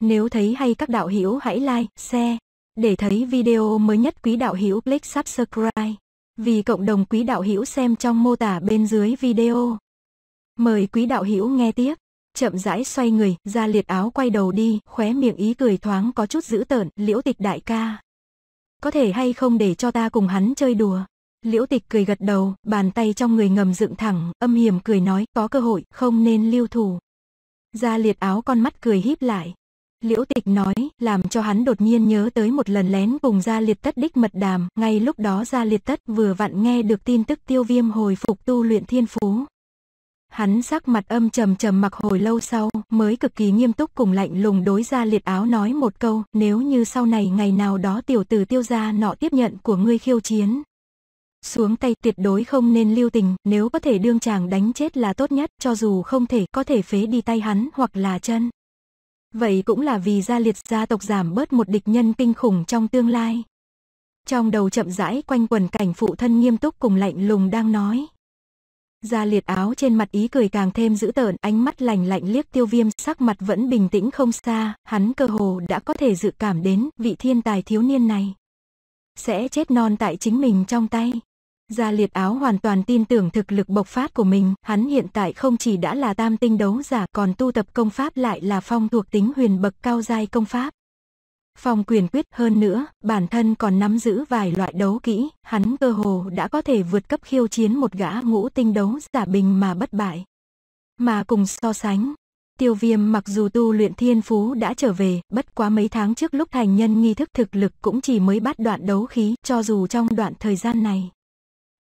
Nếu thấy hay các đạo hữu hãy like, share. Để thấy video mới nhất quý đạo hữu click subscribe. Vì cộng đồng quý đạo hữu xem trong mô tả bên dưới video. Mời quý đạo hữu nghe tiếp. Chậm rãi xoay người, ra liệt áo quay đầu đi, khóe miệng ý cười thoáng có chút dữ tợn, liễu tịch đại ca. Có thể hay không để cho ta cùng hắn chơi đùa. Liễu tịch cười gật đầu, bàn tay trong người ngầm dựng thẳng, âm hiểm cười nói, có cơ hội, không nên lưu thủ. Ra liệt áo con mắt cười híp lại, Liễu Tịch nói, làm cho hắn đột nhiên nhớ tới một lần lén cùng Gia Liệt Tất đích mật đàm, ngay lúc đó Gia Liệt Tất vừa vặn nghe được tin tức Tiêu Viêm hồi phục tu luyện thiên phú. Hắn sắc mặt âm trầm trầm mặc hồi lâu sau, mới cực kỳ nghiêm túc cùng lạnh lùng đối Gia Liệt Áo nói một câu, nếu như sau này ngày nào đó tiểu tử Tiêu gia nọ tiếp nhận của ngươi khiêu chiến, xuống tay tuyệt đối không nên lưu tình, nếu có thể đương chàng đánh chết là tốt nhất, cho dù không thể có thể phế đi tay hắn hoặc là chân. Vậy cũng là vì gia liệt gia tộc giảm bớt một địch nhân kinh khủng trong tương lai. Trong đầu chậm rãi quanh quần cảnh phụ thân nghiêm túc cùng lạnh lùng đang nói. Gia liệt áo trên mặt ý cười càng thêm dữ tợn, ánh mắt lành lạnh liếc tiêu viêm, sắc mặt vẫn bình tĩnh không xa, hắn cơ hồ đã có thể dự cảm đến vị thiên tài thiếu niên này. Sẽ chết non tại chính mình trong tay. Gia liệt áo hoàn toàn tin tưởng thực lực bộc phát của mình, hắn hiện tại không chỉ đã là tam tinh đấu giả còn tu tập công pháp lại là phong thuộc tính huyền bậc cao giai công pháp. Phong quyền quyết hơn nữa, bản thân còn nắm giữ vài loại đấu kỹ, hắn cơ hồ đã có thể vượt cấp khiêu chiến một gã ngũ tinh đấu giả bình mà bất bại. Mà cùng so sánh, tiêu viêm mặc dù tu luyện thiên phú đã trở về, bất quá mấy tháng trước lúc thành nhân nghi thức thực lực cũng chỉ mới bắt đoạn đấu khí cho dù trong đoạn thời gian này.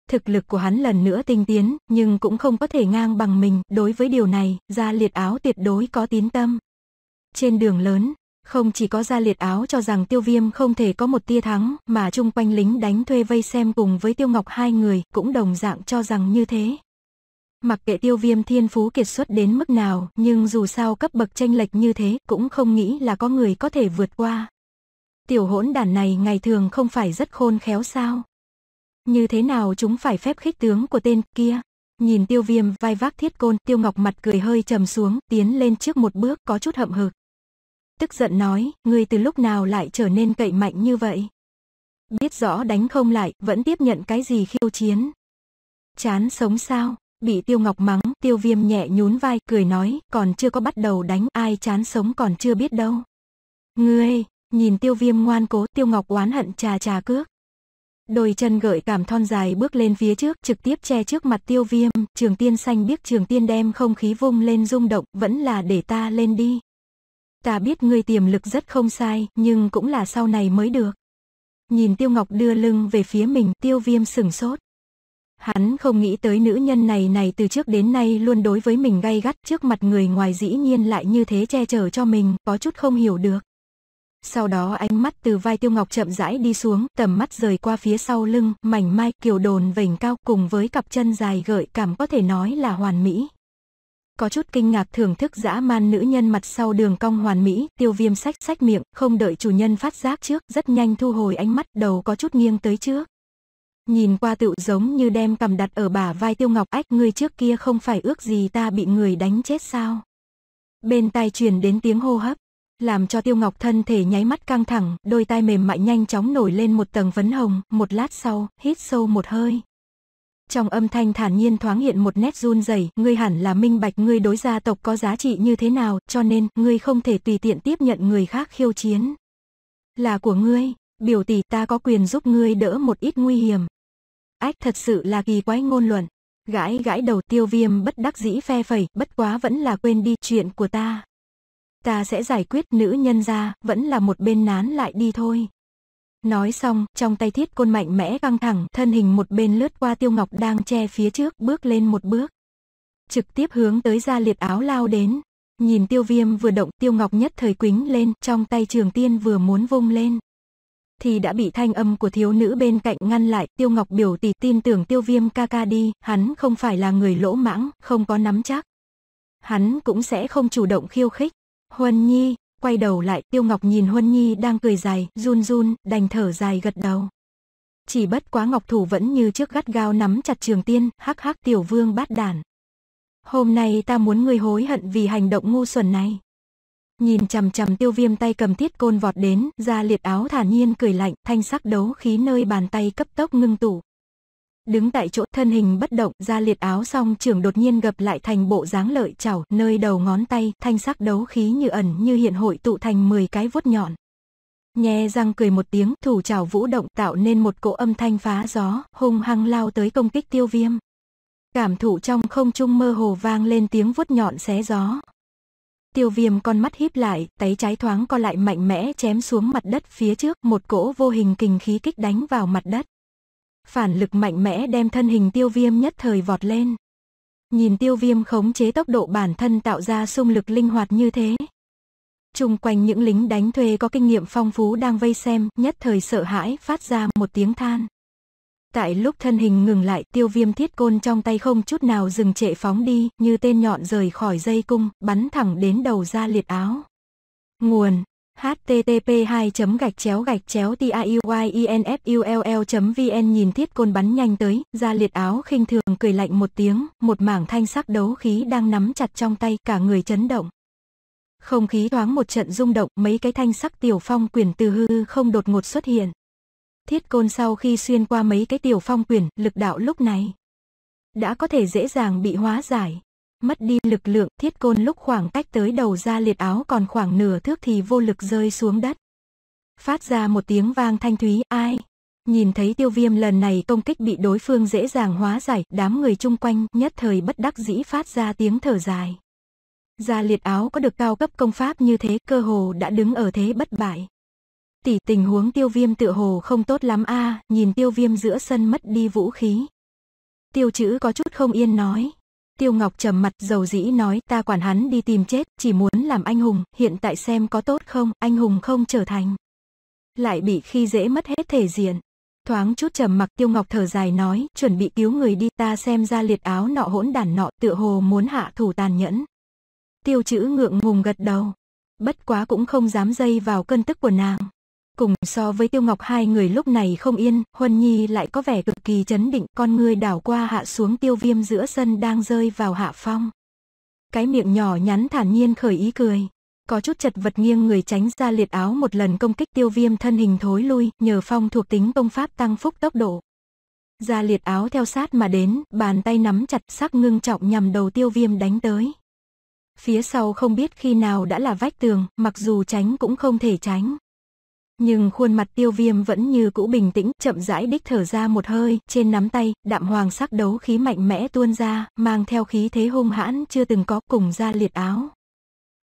Thực lực của hắn lần nữa tinh tiến, nhưng cũng không có thể ngang bằng mình, đối với điều này, gia liệt áo tuyệt đối có tín tâm. Trên đường lớn, không chỉ có gia liệt áo cho rằng tiêu viêm không thể có một tia thắng, mà chung quanh lính đánh thuê vây xem cùng với tiêu ngọc hai người, cũng đồng dạng cho rằng như thế. Mặc kệ tiêu viêm thiên phú kiệt xuất đến mức nào, nhưng dù sao cấp bậc tranh lệch như thế, cũng không nghĩ là có người có thể vượt qua. Tiểu hỗn đản này ngày thường không phải rất khôn khéo sao? Như thế nào chúng phải phép khích tướng của tên kia? Nhìn tiêu viêm vai vác thiết côn, tiêu ngọc mặt cười hơi trầm xuống, tiến lên trước một bước có chút hậm hực. Tức giận nói, ngươi từ lúc nào lại trở nên cậy mạnh như vậy? Biết rõ đánh không lại, vẫn tiếp nhận cái gì khiêu chiến. Chán sống sao, bị tiêu ngọc mắng, tiêu viêm nhẹ nhún vai, cười nói, còn chưa có bắt đầu đánh, ai chán sống còn chưa biết đâu. Ngươi, nhìn tiêu viêm ngoan cố, tiêu ngọc oán hận trà trà cước. Đôi chân gợi cảm thon dài bước lên phía trước, trực tiếp che trước mặt tiêu viêm, trường tiên xanh biết trường tiên đem không khí vung lên rung động, vẫn là để ta lên đi. Ta biết ngươi tiềm lực rất không sai, nhưng cũng là sau này mới được. Nhìn tiêu ngọc đưa lưng về phía mình, tiêu viêm sửng sốt. Hắn không nghĩ tới nữ nhân này này từ trước đến nay luôn đối với mình gay gắt trước mặt người ngoài dĩ nhiên lại như thế che chở cho mình, có chút không hiểu được. Sau đó ánh mắt từ vai Tiêu Ngọc chậm rãi đi xuống, tầm mắt rời qua phía sau lưng, mảnh mai, kiều đồn vành cao cùng với cặp chân dài gợi cảm có thể nói là hoàn mỹ. Có chút kinh ngạc thưởng thức dã man nữ nhân mặt sau đường cong hoàn mỹ, tiêu viêm sách sách miệng, không đợi chủ nhân phát giác trước, rất nhanh thu hồi ánh mắt, đầu có chút nghiêng tới trước. Nhìn qua tựu giống như đem cầm đặt ở bả vai tiêu ngọc ách ngươi trước kia không phải ước gì ta bị người đánh chết sao. Bên tai truyền đến tiếng hô hấp, làm cho Tiêu Ngọc thân thể nháy mắt căng thẳng, đôi tai mềm mại nhanh chóng nổi lên một tầng phấn hồng, một lát sau, hít sâu một hơi. Trong âm thanh thản nhiên thoáng hiện một nét run rẩy, ngươi hẳn là minh bạch ngươi đối gia tộc có giá trị như thế nào, cho nên ngươi không thể tùy tiện tiếp nhận người khác khiêu chiến. Là của ngươi, biểu tỷ ta có quyền giúp ngươi đỡ một ít nguy hiểm. Ách thật sự là kỳ quái ngôn luận. Gãi gãi đầu tiêu viêm bất đắc dĩ phe phẩy, bất quá vẫn là quên đi chuyện của ta. Ta sẽ giải quyết nữ nhân ra, vẫn là một bên nán lại đi thôi. Nói xong, trong tay thiết côn mạnh mẽ căng thẳng, thân hình một bên lướt qua tiêu ngọc đang che phía trước, bước lên một bước. Trực tiếp hướng tới ra liệt áo lao đến. Nhìn tiêu viêm vừa động tiêu ngọc nhất thời quính lên, trong tay trường tiên vừa muốn vung lên. Thì đã bị thanh âm của thiếu nữ bên cạnh ngăn lại, tiêu ngọc biểu tỷ tin tưởng tiêu viêm ca ca đi, hắn không phải là người lỗ mãng, không có nắm chắc. Hắn cũng sẽ không chủ động khiêu khích. Huân Nhi, quay đầu lại, Tiêu Ngọc nhìn Huân Nhi đang cười dài, run run, đành thở dài gật đầu. Chỉ bất quá Ngọc Thủ vẫn như trước gắt gao nắm chặt trường tiên, hắc hắc tiểu vương bát đản. Hôm nay ta muốn ngươi hối hận vì hành động ngu xuẩn này. Nhìn chằm chằm tiêu viêm tay cầm tiết côn vọt đến, ra liệt áo thản nhiên cười lạnh, thanh sắc đấu khí nơi bàn tay cấp tốc ngưng tụ. Đứng tại chỗ thân hình bất động ra liệt áo xong trưởng đột nhiên gập lại thành bộ dáng lợi chảo nơi đầu ngón tay thanh sắc đấu khí như ẩn như hiện hội tụ thành 10 cái vuốt nhọn. Nhe răng cười một tiếng thủ chảo vũ động tạo nên một cỗ âm thanh phá gió hung hăng lao tới công kích tiêu viêm. Cảm thụ trong không trung mơ hồ vang lên tiếng vuốt nhọn xé gió. Tiêu viêm con mắt híp lại, tay trái thoáng co lại mạnh mẽ chém xuống mặt đất phía trước, một cỗ vô hình kình khí kích đánh vào mặt đất. Phản lực mạnh mẽ đem thân hình tiêu viêm nhất thời vọt lên. Nhìn tiêu viêm khống chế tốc độ bản thân tạo ra xung lực linh hoạt như thế. Trung quanh những lính đánh thuê có kinh nghiệm phong phú đang vây xem, nhất thời sợ hãi phát ra một tiếng than. Tại lúc thân hình ngừng lại, tiêu viêm thiết côn trong tay không chút nào dừng trệ phóng đi, như tên nhọn rời khỏi dây cung, bắn thẳng đến đầu ra liệt áo. Nguồn http 2 gạch chéo gạch chéo tiuynfull vn nhìn thiết côn bắn nhanh tới ra liệt áo khinh thường cười lạnh một tiếng một mảng thanh sắc đấu khí đang nắm chặt trong tay cả người chấn động không khí thoáng một trận rung động mấy cái thanh sắc tiểu phong quyền từ hư không đột ngột xuất hiện thiết côn sau khi xuyên qua mấy cái tiểu phong quyền, lực đạo lúc này đã có thể dễ dàng bị hóa giải mất đi lực lượng thiết côn lúc khoảng cách tới đầu ra liệt áo còn khoảng nửa thước thì vô lực rơi xuống đất. Phát ra một tiếng vang thanh thúy ai. Nhìn thấy tiêu viêm lần này công kích bị đối phương dễ dàng hóa giải, đám người chung quanh nhất thời bất đắc dĩ phát ra tiếng thở dài. Gia liệt áo có được cao cấp công pháp như thế cơ hồ đã đứng ở thế bất bại. Tỷ tình huống tiêu viêm tự hồ không tốt lắm a nhìn tiêu viêm giữa sân mất đi vũ khí. Tiêu chữ có chút không yên nói, Tiêu Ngọc trầm mặt dầu dĩ nói ta quản hắn đi tìm chết, chỉ muốn làm anh hùng, hiện tại xem có tốt không, anh hùng không trở thành. Lại bị khi dễ mất hết thể diện. Thoáng chút trầm mặc Tiêu Ngọc thở dài nói, chuẩn bị cứu người đi ta xem ra liệt áo nọ hỗn đản nọ tựa hồ muốn hạ thủ tàn nhẫn. Tiêu chữ ngượng ngùng gật đầu. Bất quá cũng không dám dây vào cơn tức của nàng. Cùng so với Tiêu Ngọc hai người lúc này không yên, Huân Nhi lại có vẻ cực kỳ chấn định, con người đảo qua hạ xuống tiêu viêm giữa sân đang rơi vào hạ phong. Cái miệng nhỏ nhắn thản nhiên khởi ý cười. Có chút chật vật nghiêng người tránh ra liệt áo một lần công kích tiêu viêm thân hình thối lui, nhờ phong thuộc tính công pháp tăng phúc tốc độ. Ra liệt áo theo sát mà đến, bàn tay nắm chặt sắc ngưng trọng nhằm đầu tiêu viêm đánh tới. Phía sau không biết khi nào đã là vách tường, mặc dù tránh cũng không thể tránh nhưng khuôn mặt tiêu viêm vẫn như cũ bình tĩnh, chậm rãi đích thở ra một hơi, trên nắm tay, đạm hoàng sắc đấu khí mạnh mẽ tuôn ra, mang theo khí thế hung hãn chưa từng có cùng ra liệt áo.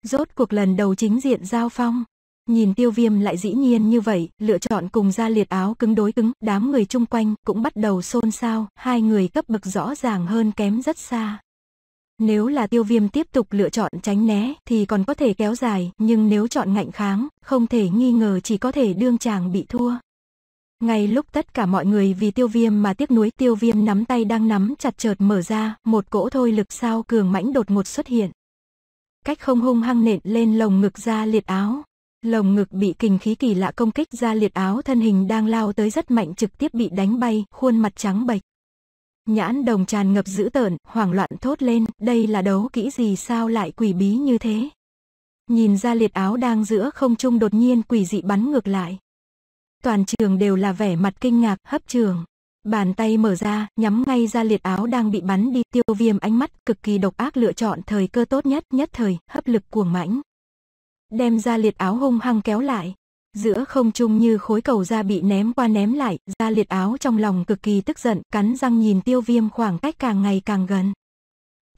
Rốt cuộc lần đầu chính diện giao phong, nhìn tiêu viêm lại dĩ nhiên như vậy, lựa chọn cùng ra liệt áo cứng đối cứng, đám người chung quanh cũng bắt đầu xôn xao, hai người cấp bậc rõ ràng hơn kém rất xa. Nếu là tiêu viêm tiếp tục lựa chọn tránh né thì còn có thể kéo dài, nhưng nếu chọn ngạnh kháng, không thể nghi ngờ chỉ có thể đương chàng bị thua. Ngay lúc tất cả mọi người vì tiêu viêm mà tiếc nuối tiêu viêm nắm tay đang nắm chặt chợt mở ra, một cỗ thôi lực sao cường mãnh đột ngột xuất hiện. Cách không hung hăng nện lên lồng ngực ra liệt áo. Lồng ngực bị kình khí kỳ lạ công kích ra liệt áo thân hình đang lao tới rất mạnh trực tiếp bị đánh bay, khuôn mặt trắng bệch. Nhãn đồng tràn ngập dữ tợn, hoảng loạn thốt lên, đây là đấu kỹ gì sao lại quỷ bí như thế. Nhìn ra liệt áo đang giữa không trung đột nhiên quỷ dị bắn ngược lại. Toàn trường đều là vẻ mặt kinh ngạc, hấp trường. Bàn tay mở ra, nhắm ngay ra liệt áo đang bị bắn đi, tiêu viêm ánh mắt cực kỳ độc ác lựa chọn thời cơ tốt nhất, nhất thời, hấp lực cuồng mãnh. Đem ra liệt áo hung hăng kéo lại, Giữa không trung như khối cầu da bị ném qua ném lại, da liệt áo trong lòng cực kỳ tức giận, cắn răng nhìn tiêu viêm khoảng cách càng ngày càng gần.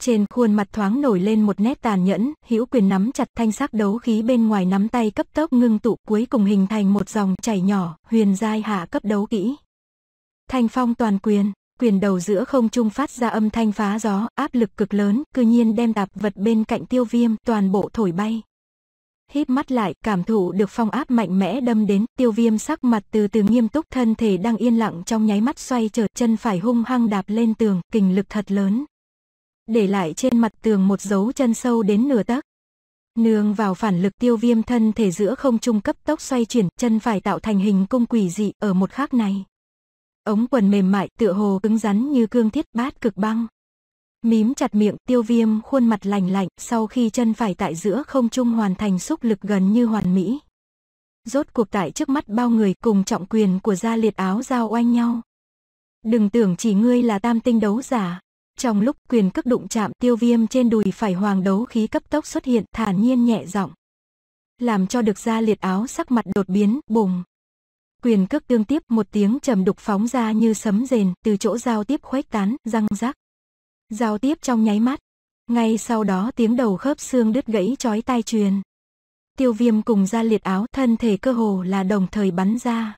Trên khuôn mặt thoáng nổi lên một nét tàn nhẫn, hữu quyền nắm chặt thanh sắc đấu khí bên ngoài nắm tay cấp tốc ngưng tụ cuối cùng hình thành một dòng chảy nhỏ, huyền giai hạ cấp đấu kỹ. Thanh phong toàn quyền, quyền đầu giữa không trung phát ra âm thanh phá gió, áp lực cực lớn, cư nhiên đem tạp vật bên cạnh tiêu viêm toàn bộ thổi bay hít mắt lại, cảm thụ được phong áp mạnh mẽ đâm đến, tiêu viêm sắc mặt từ từ nghiêm túc thân thể đang yên lặng trong nháy mắt xoay trở, chân phải hung hăng đạp lên tường, kình lực thật lớn. Để lại trên mặt tường một dấu chân sâu đến nửa tấc. Nương vào phản lực tiêu viêm thân thể giữa không trung cấp tốc xoay chuyển, chân phải tạo thành hình cung quỷ dị ở một khắc này. Ống quần mềm mại tựa hồ cứng rắn như cương thiết bát cực băng. Mím chặt miệng, tiêu viêm khuôn mặt lành lạnh sau khi chân phải tại giữa không trung hoàn thành xúc lực gần như hoàn mỹ. Rốt cuộc tại trước mắt bao người cùng trọng quyền của gia liệt áo giao oanh nhau. Đừng tưởng chỉ ngươi là tam tinh đấu giả. Trong lúc quyền cước đụng chạm tiêu viêm trên đùi phải hoàng đấu khí cấp tốc xuất hiện thản nhiên nhẹ giọng. Làm cho được gia liệt áo sắc mặt đột biến, bùng. Quyền cước tương tiếp một tiếng trầm đục phóng ra như sấm rền từ chỗ giao tiếp khuếch tán, răng rác giao tiếp trong nháy mắt. Ngay sau đó tiếng đầu khớp xương đứt gãy chói tai truyền. Tiêu viêm cùng ra liệt áo thân thể cơ hồ là đồng thời bắn ra.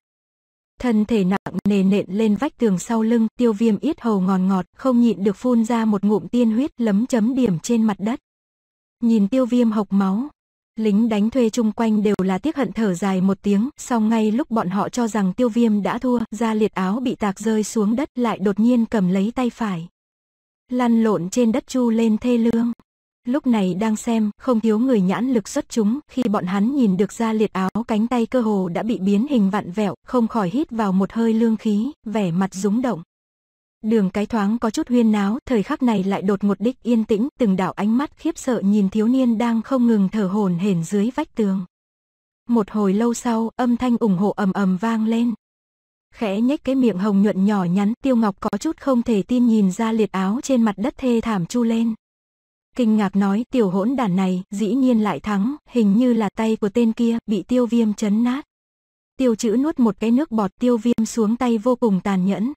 Thân thể nặng nề nện lên vách tường sau lưng, tiêu viêm yết hầu ngọt ngọt, không nhịn được phun ra một ngụm tiên huyết lấm chấm điểm trên mặt đất. Nhìn tiêu viêm hộc máu, lính đánh thuê chung quanh đều là tiếc hận thở dài một tiếng, sau ngay lúc bọn họ cho rằng tiêu viêm đã thua, ra liệt áo bị tạc rơi xuống đất lại đột nhiên cầm lấy tay phải lăn lộn trên đất chu lên thê lương. Lúc này đang xem, không thiếu người nhãn lực xuất chúng, khi bọn hắn nhìn được ra liệt áo cánh tay cơ hồ đã bị biến hình vặn vẹo, không khỏi hít vào một hơi lương khí, vẻ mặt rúng động. Đường cái thoáng có chút huyên náo, thời khắc này lại đột ngột đích yên tĩnh, từng đạo ánh mắt khiếp sợ nhìn thiếu niên đang không ngừng thở hồn hển dưới vách tường. Một hồi lâu sau, âm thanh ủng hộ ầm ầm vang lên, khẽ nhếch cái miệng hồng nhuận nhỏ nhắn, Tiêu Ngọc có chút không thể tin nhìn ra liệt áo trên mặt đất thê thảm chu lên. Kinh ngạc nói, tiểu hỗn đản này, dĩ nhiên lại thắng, hình như là tay của tên kia, bị tiêu viêm chấn nát. Tiêu chữ nuốt một cái nước bọt tiêu viêm xuống tay vô cùng tàn nhẫn.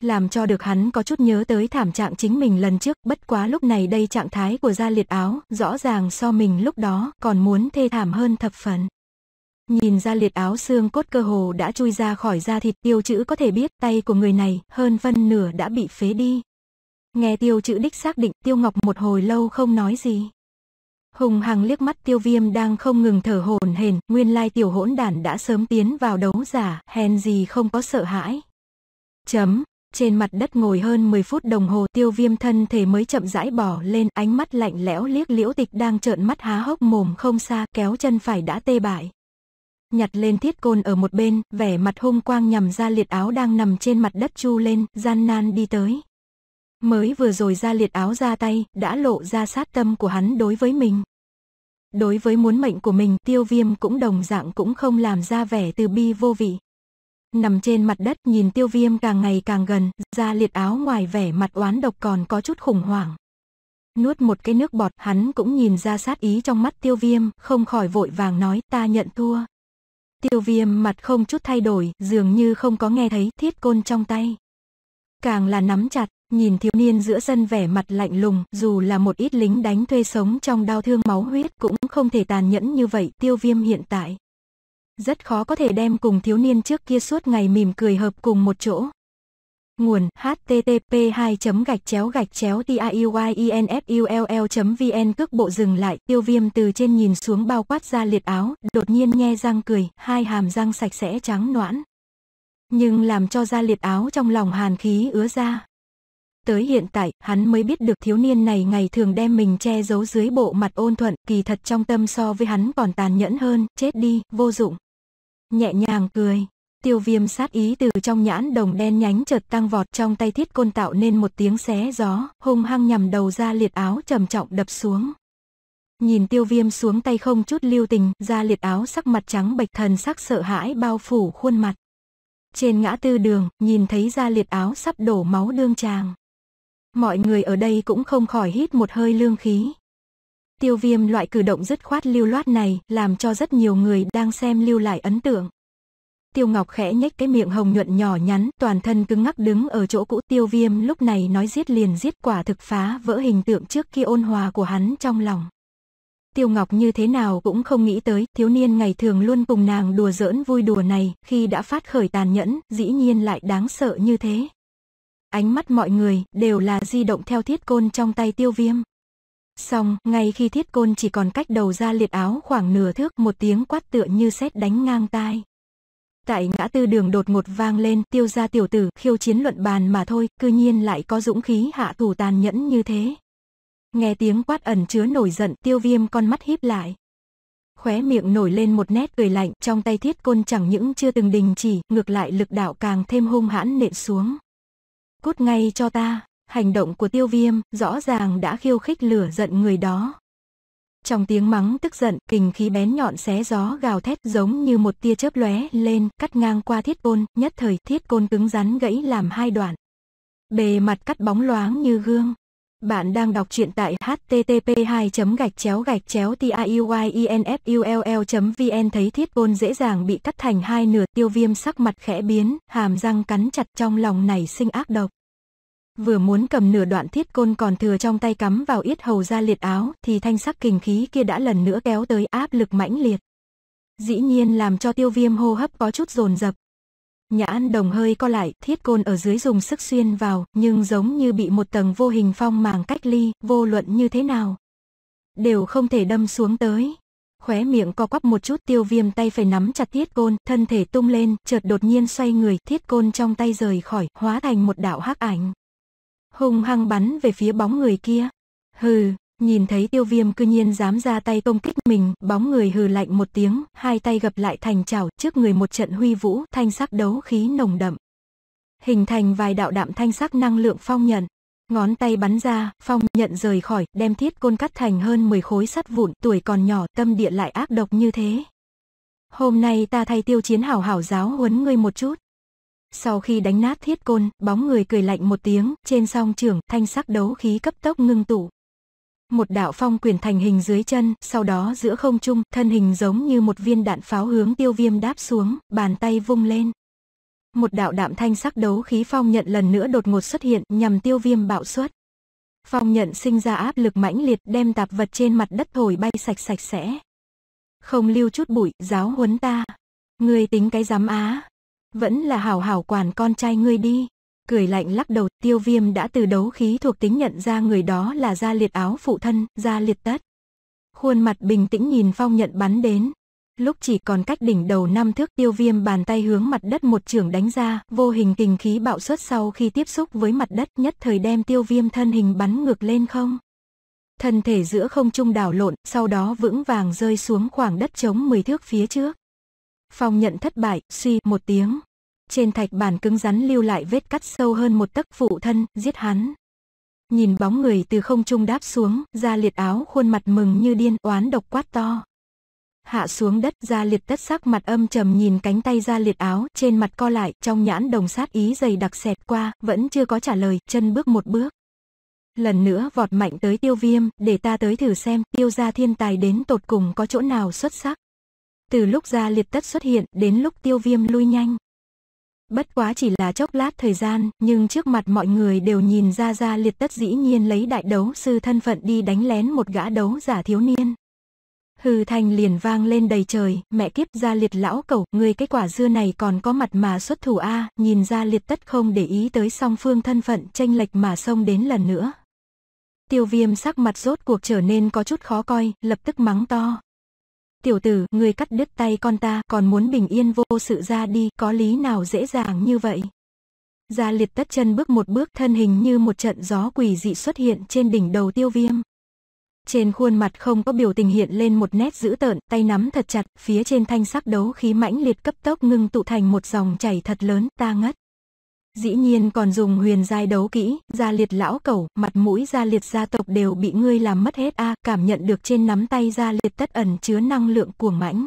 Làm cho được hắn có chút nhớ tới thảm trạng chính mình lần trước, bất quá lúc này đây trạng thái của gia liệt áo, rõ ràng so mình lúc đó, còn muốn thê thảm hơn thập phần nhìn ra liệt áo xương cốt cơ hồ đã chui ra khỏi da thịt tiêu chữ có thể biết tay của người này hơn phân nửa đã bị phế đi. Nghe tiêu chữ đích xác định tiêu ngọc một hồi lâu không nói gì. Hùng hằng liếc mắt tiêu viêm đang không ngừng thở hổn hển, nguyên lai tiểu hỗn đản đã sớm tiến vào đấu giả, hèn gì không có sợ hãi. Chấm, trên mặt đất ngồi hơn 10 phút đồng hồ tiêu viêm thân thể mới chậm rãi bỏ lên ánh mắt lạnh lẽo liếc liễu tịch đang trợn mắt há hốc mồm không xa kéo chân phải đã tê bại nhặt lên thiết côn ở một bên, vẻ mặt hung quang nhằm ra liệt áo đang nằm trên mặt đất chu lên, gian nan đi tới. Mới vừa rồi ra liệt áo ra tay, đã lộ ra sát tâm của hắn đối với mình. Đối với muốn mệnh của mình, tiêu viêm cũng đồng dạng cũng không làm ra vẻ từ bi vô vị. Nằm trên mặt đất nhìn tiêu viêm càng ngày càng gần, ra liệt áo ngoài vẻ mặt oán độc còn có chút khủng hoảng. Nuốt một cái nước bọt hắn cũng nhìn ra sát ý trong mắt tiêu viêm, không khỏi vội vàng nói ta nhận thua, Tiêu viêm mặt không chút thay đổi, dường như không có nghe thấy thiết côn trong tay. Càng là nắm chặt, nhìn thiếu niên giữa sân vẻ mặt lạnh lùng, dù là một ít lính đánh thuê sống trong đau thương máu huyết cũng không thể tàn nhẫn như vậy tiêu viêm hiện tại. Rất khó có thể đem cùng thiếu niên trước kia suốt ngày mỉm cười hợp cùng một chỗ, Nguồn http 2 gạch chéo gạch chéo tiuynfull vn cước bộ dừng lại tiêu viêm từ trên nhìn xuống bao quát ra liệt áo đột nhiên nhe răng cười hai hàm răng sạch sẽ trắng noãn nhưng làm cho ra liệt áo trong lòng hàn khí ứa ra tới hiện tại hắn mới biết được thiếu niên này ngày thường đem mình che giấu dưới bộ mặt ôn thuận kỳ thật trong tâm so với hắn còn tàn nhẫn hơn chết đi vô dụng nhẹ nhàng cười Tiêu viêm sát ý từ trong nhãn đồng đen nhánh chợt tăng vọt trong tay thiết côn tạo nên một tiếng xé gió, hung hăng nhằm đầu ra liệt áo trầm trọng đập xuống. Nhìn tiêu viêm xuống tay không chút lưu tình, ra liệt áo sắc mặt trắng bạch thần sắc sợ hãi bao phủ khuôn mặt. Trên ngã tư đường, nhìn thấy ra liệt áo sắp đổ máu đương tràng. Mọi người ở đây cũng không khỏi hít một hơi lương khí. Tiêu viêm loại cử động dứt khoát lưu loát này, làm cho rất nhiều người đang xem lưu lại ấn tượng. Tiêu Ngọc khẽ nhếch cái miệng hồng nhuận nhỏ nhắn, toàn thân cứng ngắc đứng ở chỗ cũ Tiêu Viêm lúc này nói giết liền giết quả thực phá vỡ hình tượng trước khi ôn hòa của hắn trong lòng. Tiêu Ngọc như thế nào cũng không nghĩ tới, thiếu niên ngày thường luôn cùng nàng đùa giỡn vui đùa này, khi đã phát khởi tàn nhẫn, dĩ nhiên lại đáng sợ như thế. Ánh mắt mọi người đều là di động theo thiết côn trong tay Tiêu Viêm. Xong, ngay khi thiết côn chỉ còn cách đầu ra liệt áo khoảng nửa thước, một tiếng quát tựa như sét đánh ngang tai. Tại ngã tư đường đột ngột vang lên tiêu gia tiểu tử khiêu chiến luận bàn mà thôi, cư nhiên lại có dũng khí hạ thủ tàn nhẫn như thế. Nghe tiếng quát ẩn chứa nổi giận tiêu viêm con mắt híp lại. Khóe miệng nổi lên một nét cười lạnh trong tay thiết côn chẳng những chưa từng đình chỉ, ngược lại lực đạo càng thêm hung hãn nện xuống. Cút ngay cho ta, hành động của tiêu viêm rõ ràng đã khiêu khích lửa giận người đó trong tiếng mắng tức giận, kình khí bén nhọn xé gió gào thét giống như một tia chớp lóe lên, cắt ngang qua thiết côn, nhất thời thiết côn cứng rắn gãy làm hai đoạn. Bề mặt cắt bóng loáng như gương. Bạn đang đọc truyện tại http 2 gạch chéo gạch chéo tiuyenfull vn thấy thiết côn dễ dàng bị cắt thành hai nửa tiêu viêm sắc mặt khẽ biến, hàm răng cắn chặt trong lòng này sinh ác độc vừa muốn cầm nửa đoạn thiết côn còn thừa trong tay cắm vào yết hầu ra liệt áo, thì thanh sắc kình khí kia đã lần nữa kéo tới áp lực mãnh liệt. Dĩ nhiên làm cho tiêu viêm hô hấp có chút dồn dập Nhã An Đồng hơi co lại, thiết côn ở dưới dùng sức xuyên vào, nhưng giống như bị một tầng vô hình phong màng cách ly, vô luận như thế nào. Đều không thể đâm xuống tới. Khóe miệng co quắp một chút tiêu viêm tay phải nắm chặt thiết côn, thân thể tung lên, chợt đột nhiên xoay người, thiết côn trong tay rời khỏi, hóa thành một đạo hắc ảnh hung hăng bắn về phía bóng người kia. Hừ, nhìn thấy tiêu viêm cư nhiên dám ra tay công kích mình, bóng người hừ lạnh một tiếng, hai tay gập lại thành chảo trước người một trận huy vũ, thanh sắc đấu khí nồng đậm. Hình thành vài đạo đạm thanh sắc năng lượng phong nhận. Ngón tay bắn ra, phong nhận rời khỏi, đem thiết côn cắt thành hơn 10 khối sắt vụn, tuổi còn nhỏ, tâm địa lại ác độc như thế. Hôm nay ta thay tiêu chiến hảo hảo giáo huấn ngươi một chút. Sau khi đánh nát thiết côn, bóng người cười lạnh một tiếng, trên song trưởng, thanh sắc đấu khí cấp tốc ngưng tụ. Một đạo phong quyền thành hình dưới chân, sau đó giữa không trung, thân hình giống như một viên đạn pháo hướng tiêu viêm đáp xuống, bàn tay vung lên. Một đạo đạm thanh sắc đấu khí phong nhận lần nữa đột ngột xuất hiện nhằm tiêu viêm bạo suất. Phong nhận sinh ra áp lực mãnh liệt đem tạp vật trên mặt đất thổi bay sạch sạch sẽ. Không lưu chút bụi, giáo huấn ta. Người tính cái dám á. Vẫn là hào hào quản con trai ngươi đi. Cười lạnh lắc đầu tiêu viêm đã từ đấu khí thuộc tính nhận ra người đó là gia liệt áo phụ thân, gia liệt tất. Khuôn mặt bình tĩnh nhìn phong nhận bắn đến. Lúc chỉ còn cách đỉnh đầu năm thước tiêu viêm bàn tay hướng mặt đất một trường đánh ra, vô hình tình khí bạo suất sau khi tiếp xúc với mặt đất nhất thời đem tiêu viêm thân hình bắn ngược lên không. Thân thể giữa không trung đảo lộn, sau đó vững vàng rơi xuống khoảng đất trống 10 thước phía trước. Phong nhận thất bại, suy một tiếng. Trên thạch bàn cứng rắn lưu lại vết cắt sâu hơn một tấc phụ thân, giết hắn. Nhìn bóng người từ không trung đáp xuống, ra liệt áo khuôn mặt mừng như điên oán độc quát to. Hạ xuống đất ra liệt tất sắc mặt âm trầm nhìn cánh tay ra liệt áo trên mặt co lại trong nhãn đồng sát ý dày đặc xẹt qua vẫn chưa có trả lời chân bước một bước. Lần nữa vọt mạnh tới tiêu viêm để ta tới thử xem tiêu gia thiên tài đến tột cùng có chỗ nào xuất sắc. Từ lúc gia liệt tất xuất hiện đến lúc tiêu viêm lui nhanh. Bất quá chỉ là chốc lát thời gian, nhưng trước mặt mọi người đều nhìn ra ra liệt tất dĩ nhiên lấy đại đấu sư thân phận đi đánh lén một gã đấu giả thiếu niên. Hư thanh liền vang lên đầy trời, mẹ kiếp ra liệt lão cẩu, người cái quả dưa này còn có mặt mà xuất thủ A, nhìn ra liệt tất không để ý tới song phương thân phận tranh lệch mà xông đến lần nữa. Tiêu viêm sắc mặt rốt cuộc trở nên có chút khó coi, lập tức mắng to, Tiểu tử, người cắt đứt tay con ta, còn muốn bình yên vô sự ra đi, có lý nào dễ dàng như vậy? Gia liệt tất chân bước một bước thân hình như một trận gió quỷ dị xuất hiện trên đỉnh đầu tiêu viêm. Trên khuôn mặt không có biểu tình hiện lên một nét dữ tợn, tay nắm thật chặt, phía trên thanh sắc đấu khí mãnh liệt cấp tốc ngưng tụ thành một dòng chảy thật lớn, ta ngất. Dĩ nhiên còn dùng huyền giai đấu kỹ, gia liệt lão cẩu, mặt mũi gia liệt gia tộc đều bị ngươi làm mất hết a cảm nhận được trên nắm tay gia liệt tất ẩn chứa năng lượng cuồng mãnh.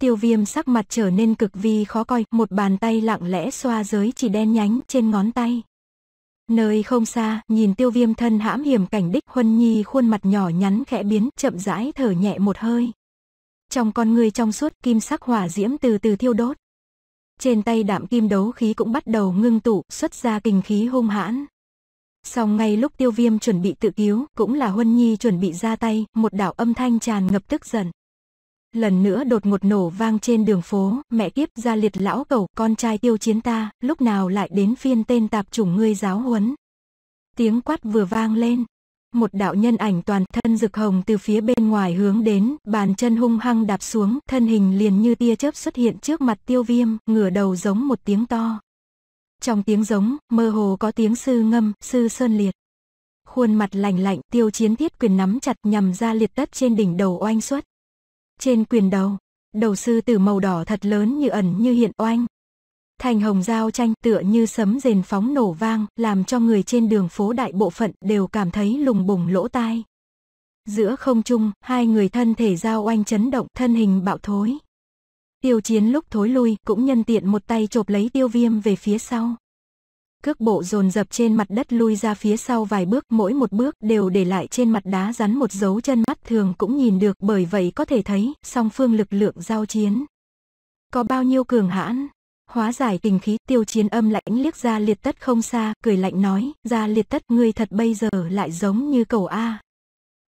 Tiêu viêm sắc mặt trở nên cực vi khó coi, một bàn tay lặng lẽ xoa giới chỉ đen nhánh trên ngón tay. Nơi không xa, nhìn tiêu viêm thân hãm hiểm cảnh đích huân nhi khuôn mặt nhỏ nhắn khẽ biến, chậm rãi thở nhẹ một hơi. Trong con người trong suốt kim sắc hỏa diễm từ từ thiêu đốt. Trên tay đạm kim đấu khí cũng bắt đầu ngưng tụ, xuất ra kinh khí hung hãn. Song ngay lúc tiêu viêm chuẩn bị tự cứu, cũng là Huân Nhi chuẩn bị ra tay, một đạo âm thanh tràn ngập tức giận. Lần nữa đột ngột nổ vang trên đường phố, mẹ kiếp ra liệt lão cầu, con trai tiêu chiến ta, lúc nào lại đến phiên tên tạp chủng ngươi giáo huấn. Tiếng quát vừa vang lên, một đạo nhân ảnh toàn thân rực hồng từ phía bên ngoài hướng đến, bàn chân hung hăng đạp xuống, thân hình liền như tia chớp xuất hiện trước mặt tiêu viêm, ngửa đầu giống một tiếng to. Trong tiếng giống, mơ hồ có tiếng sư ngâm, sư sơn liệt. Khuôn mặt lạnh lạnh, tiêu chiến thiết quyền nắm chặt nhằm ra liệt tất trên đỉnh đầu oanh xuất. Trên quyền đầu, đầu sư tử màu đỏ thật lớn như ẩn như hiện oanh, Thành hồng giao tranh tựa như sấm rền phóng nổ vang, làm cho người trên đường phố đại bộ phận đều cảm thấy lùng bùng lỗ tai. Giữa không trung, hai người thân thể giao oanh chấn động, thân hình bạo thối. Tiêu chiến lúc thối lui, cũng nhân tiện một tay chộp lấy tiêu viêm về phía sau. Cước bộ dồn dập trên mặt đất lui ra phía sau vài bước, mỗi một bước đều để lại trên mặt đá rắn một dấu chân mắt thường cũng nhìn được bởi vậy có thể thấy, song phương lực lượng giao chiến. Có bao nhiêu cường hãn? hóa giải tình khí tiêu chiến âm lãnh liếc ra liệt tất không xa cười lạnh nói ra liệt tất ngươi thật bây giờ lại giống như cầu a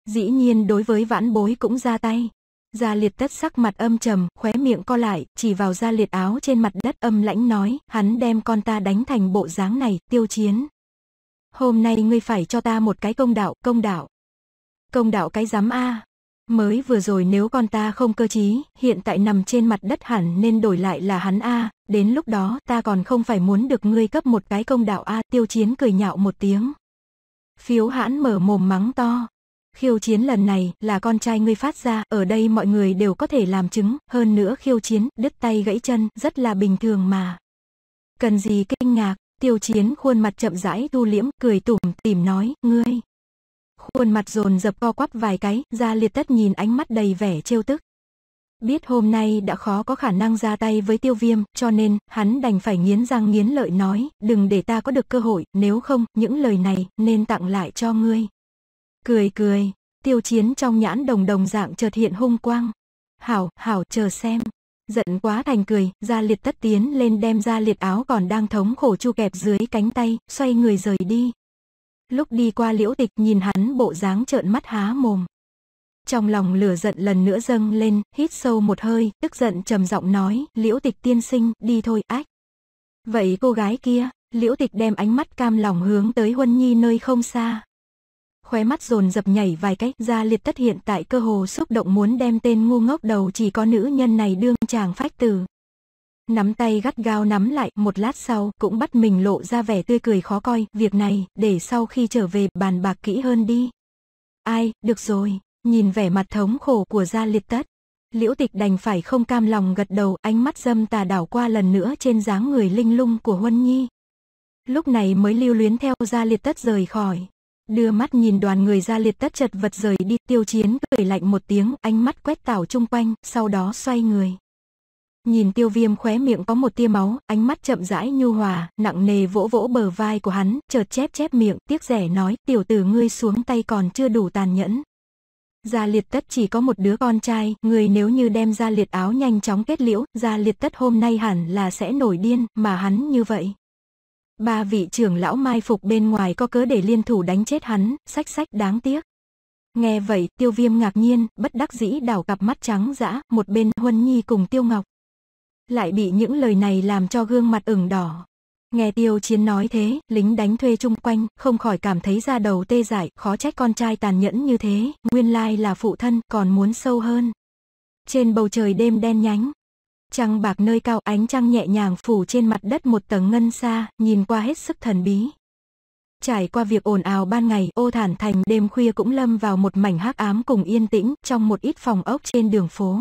dĩ nhiên đối với vãn bối cũng ra tay Gia liệt tất sắc mặt âm trầm, khóe miệng co lại, chỉ vào gia liệt áo trên mặt đất âm lãnh nói, hắn đem con ta đánh thành bộ dáng này, tiêu chiến. Hôm nay ngươi phải cho ta một cái công đạo, công đạo. Công đạo cái giám A. Mới vừa rồi nếu con ta không cơ trí, hiện tại nằm trên mặt đất hẳn nên đổi lại là hắn A, đến lúc đó ta còn không phải muốn được ngươi cấp một cái công đạo A tiêu chiến cười nhạo một tiếng. Phiếu hãn mở mồm mắng to. Khiêu chiến lần này là con trai ngươi phát ra, ở đây mọi người đều có thể làm chứng, hơn nữa khiêu chiến, đứt tay gãy chân, rất là bình thường mà. Cần gì kinh ngạc, tiêu chiến khuôn mặt chậm rãi thu liễm, cười tủm tìm nói, ngươi khuôn mặt dồn dập co quắp vài cái, ra liệt tất nhìn ánh mắt đầy vẻ trêu tức. Biết hôm nay đã khó có khả năng ra tay với tiêu viêm, cho nên, hắn đành phải nghiến răng nghiến lợi nói, đừng để ta có được cơ hội, nếu không, những lời này, nên tặng lại cho ngươi. Cười cười, tiêu chiến trong nhãn đồng đồng dạng chợt hiện hung quang. Hảo, hảo, chờ xem. Giận quá thành cười, ra liệt tất tiến lên đem ra liệt áo còn đang thống khổ chu kẹp dưới cánh tay, xoay người rời đi lúc đi qua liễu tịch nhìn hắn bộ dáng trợn mắt há mồm. Trong lòng lửa giận lần nữa dâng lên, hít sâu một hơi, tức giận trầm giọng nói, liễu tịch tiên sinh, đi thôi, ách. Vậy cô gái kia, liễu tịch đem ánh mắt cam lòng hướng tới huân nhi nơi không xa. Khóe mắt dồn dập nhảy vài cách ra liệt tất hiện tại cơ hồ xúc động muốn đem tên ngu ngốc đầu chỉ có nữ nhân này đương chàng phách tử nắm tay gắt gao nắm lại, một lát sau cũng bắt mình lộ ra vẻ tươi cười khó coi, việc này, để sau khi trở về bàn bạc kỹ hơn đi. Ai, được rồi, nhìn vẻ mặt thống khổ của gia liệt tất. Liễu tịch đành phải không cam lòng gật đầu, ánh mắt dâm tà đảo qua lần nữa trên dáng người linh lung của Huân Nhi. Lúc này mới lưu luyến theo gia liệt tất rời khỏi. Đưa mắt nhìn đoàn người gia liệt tất chật vật rời đi, tiêu chiến cười lạnh một tiếng, ánh mắt quét tảo chung quanh, sau đó xoay người. Nhìn tiêu viêm khóe miệng có một tia máu, ánh mắt chậm rãi nhu hòa, nặng nề vỗ vỗ bờ vai của hắn, chợt chép chép miệng, tiếc rẻ nói, tiểu tử ngươi xuống tay còn chưa đủ tàn nhẫn. Gia liệt tất chỉ có một đứa con trai, người nếu như đem gia liệt áo nhanh chóng kết liễu, gia liệt tất hôm nay hẳn là sẽ nổi điên, mà hắn như vậy. Ba vị trưởng lão mai phục bên ngoài có cớ để liên thủ đánh chết hắn, sách sách đáng tiếc. Nghe vậy, tiêu viêm ngạc nhiên, bất đắc dĩ đảo cặp mắt trắng dã, một bên huân nhi cùng tiêu ngọc lại bị những lời này làm cho gương mặt ửng đỏ. Nghe tiêu chiến nói thế, lính đánh thuê chung quanh, không khỏi cảm thấy ra đầu tê dại, khó trách con trai tàn nhẫn như thế, nguyên lai là phụ thân, còn muốn sâu hơn. Trên bầu trời đêm đen nhánh, trăng bạc nơi cao ánh trăng nhẹ nhàng phủ trên mặt đất một tầng ngân xa, nhìn qua hết sức thần bí. Trải qua việc ồn ào ban ngày, ô thản thành đêm khuya cũng lâm vào một mảnh hắc ám cùng yên tĩnh trong một ít phòng ốc trên đường phố.